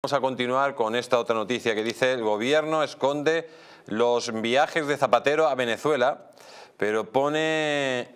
Vamos a continuar con esta otra noticia que dice el gobierno esconde los viajes de Zapatero a Venezuela, pero pone,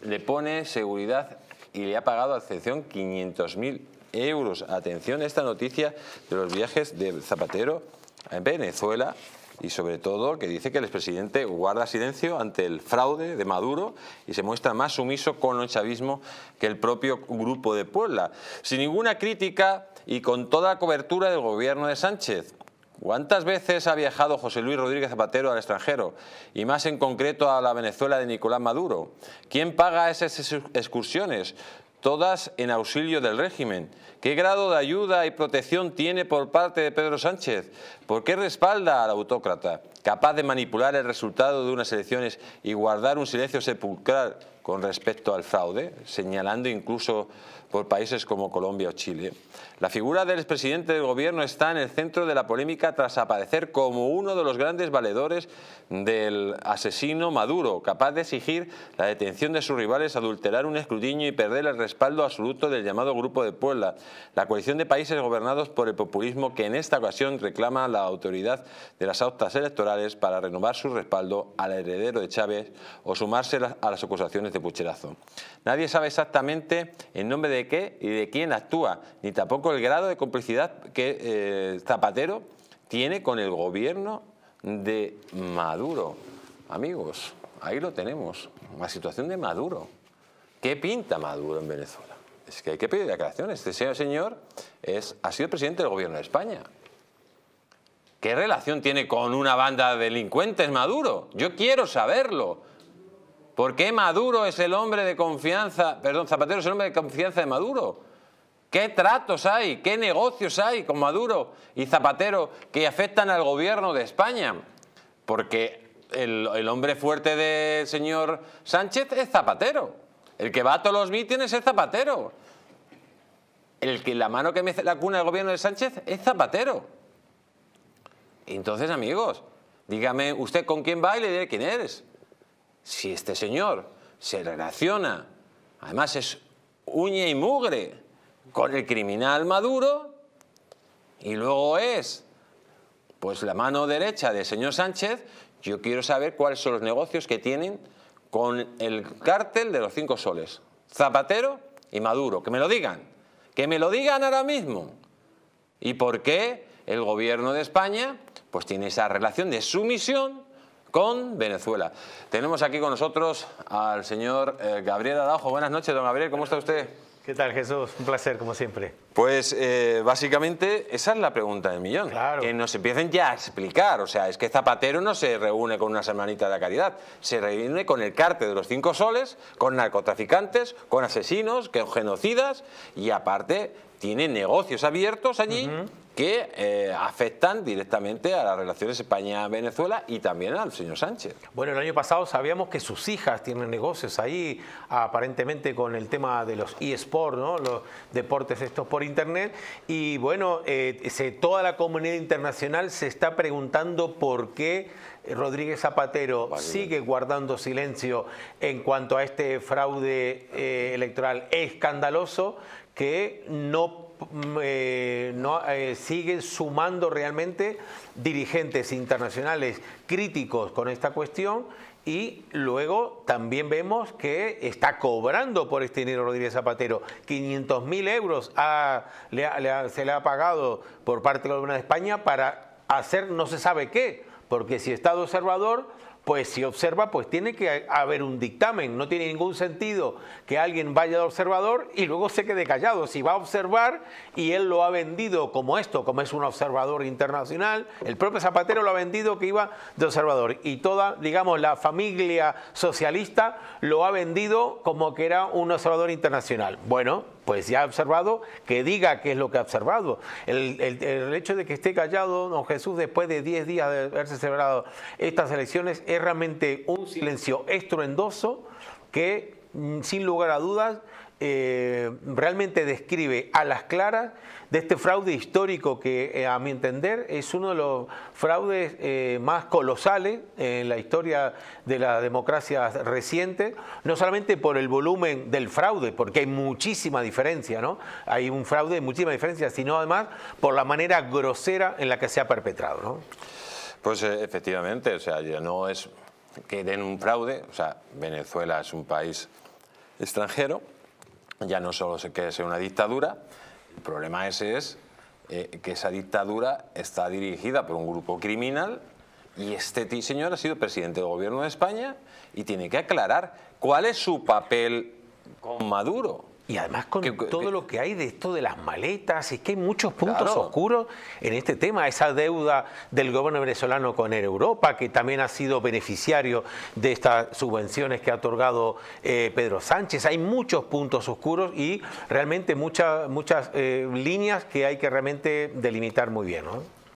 le pone seguridad y le ha pagado a excepción 500.000 euros. Atención a esta noticia de los viajes de Zapatero a Venezuela y sobre todo que dice que el expresidente guarda silencio ante el fraude de Maduro y se muestra más sumiso con el chavismo que el propio grupo de Puebla. Sin ninguna crítica y con toda cobertura del gobierno de Sánchez, ¿Cuántas veces ha viajado José Luis Rodríguez Zapatero al extranjero? Y más en concreto a la Venezuela de Nicolás Maduro. ¿Quién paga esas excursiones? todas en auxilio del régimen. ¿Qué grado de ayuda y protección tiene por parte de Pedro Sánchez? ¿Por qué respalda al autócrata, capaz de manipular el resultado de unas elecciones y guardar un silencio sepulcral con respecto al fraude, señalando incluso por países como Colombia o Chile. La figura del expresidente del gobierno está en el centro de la polémica tras aparecer como uno de los grandes valedores del asesino Maduro, capaz de exigir la detención de sus rivales, adulterar un escrutinio y perder el respaldo absoluto del llamado Grupo de Puebla, la coalición de países gobernados por el populismo que en esta ocasión reclama la autoridad de las autas electorales para renovar su respaldo al heredero de Chávez o sumarse a las acusaciones de pucherazo. Nadie sabe exactamente en nombre de qué y de quién actúa, ni tampoco el grado de complicidad que eh, Zapatero tiene con el gobierno de Maduro. Amigos, ahí lo tenemos, la situación de Maduro. ¿Qué pinta Maduro en Venezuela? Es que hay que pedir declaraciones. Este señor, señor es, ha sido presidente del gobierno de España. ¿Qué relación tiene con una banda de delincuentes Maduro? Yo quiero saberlo. ¿Por qué Maduro es el hombre de confianza, perdón, Zapatero es el hombre de confianza de Maduro? ¿Qué tratos hay? ¿Qué negocios hay con Maduro y Zapatero que afectan al gobierno de España? Porque el, hombre fuerte del señor Sánchez es Zapatero. El que va a todos los mítines es Zapatero. El que la mano que me la cuna del gobierno de Sánchez es Zapatero. Entonces, amigos, dígame usted con quién va y le diré quién eres si este señor se relaciona, además es uña y mugre con el criminal Maduro, y luego es pues la mano derecha del señor Sánchez, yo quiero saber cuáles son los negocios que tienen con el cártel de los cinco soles. Zapatero y Maduro, que me lo digan, que me lo digan ahora mismo. ¿Y por qué el gobierno de España pues tiene esa relación de sumisión con Venezuela. Tenemos aquí con nosotros al señor eh, Gabriel Adajo. Buenas noches, don Gabriel, ¿cómo está usted? ¿Qué tal, Jesús? Un placer, como siempre. Pues eh, básicamente esa es la pregunta del millón. Claro. Que nos empiecen ya a explicar. O sea, es que Zapatero no se reúne con una semanita de la caridad. Se reúne con el cártel de los cinco soles, con narcotraficantes, con asesinos, con genocidas y aparte tiene negocios abiertos allí que eh, afectan directamente a las relaciones España-Venezuela y también al señor Sánchez. Bueno, el año pasado sabíamos que sus hijas tienen negocios ahí, aparentemente con el tema de los eSports, ¿no? los deportes estos por Internet. Y bueno, eh, toda la comunidad internacional se está preguntando por qué Rodríguez Zapatero sigue guardando silencio en cuanto a este fraude eh, electoral escandaloso que no, mm, eh, eh, siguen sumando realmente dirigentes internacionales críticos con esta cuestión y luego también vemos que está cobrando por este dinero Rodríguez Zapatero. 500.000 euros se le ha pagado por parte la gobierno de España para hacer no se sabe qué, porque si Estado observador pues si observa, pues tiene que haber un dictamen. No tiene ningún sentido que alguien vaya de observador y luego se quede callado. Si va a observar y él lo ha vendido como esto, como es un observador internacional, el propio Zapatero lo ha vendido que iba de observador. Y toda, digamos, la familia socialista lo ha vendido como que era un observador internacional. Bueno, pues ya ha observado, que diga qué es lo que ha observado. El, hecho de que esté callado don Jesús después de 10 días de haberse celebrado estas elecciones es realmente un silencio estruendoso que mm, sin lugar a dudas eh, realmente describe a las claras de este fraude histórico que eh, a mi entender es uno de los fraudes eh, más colosales en la historia de la democracia reciente, no solamente por el volumen del fraude, porque hay muchísima diferencia, ¿no? Hay un fraude de muchísima diferencia, sino además por la manera grosera en la que se ha perpetrado, Pues efectivamente, o sea, no es que den un fraude, o sea, Venezuela es un país extranjero, ya no solo se que ser una dictadura, el problema ese es eh, que esa dictadura está dirigida por un grupo criminal y este señor ha sido presidente del gobierno de España y tiene que aclarar cuál es su papel con Maduro. Y además con todo lo que hay de esto de las maletas, es que hay muchos puntos oscuros en este tema, esa deuda del gobierno venezolano con Europa, que también ha sido beneficiario de estas subvenciones que ha otorgado eh, Pedro Sánchez, hay muchos puntos oscuros y realmente mucha, muchas eh, líneas que hay que realmente delimitar muy bien. ¿no?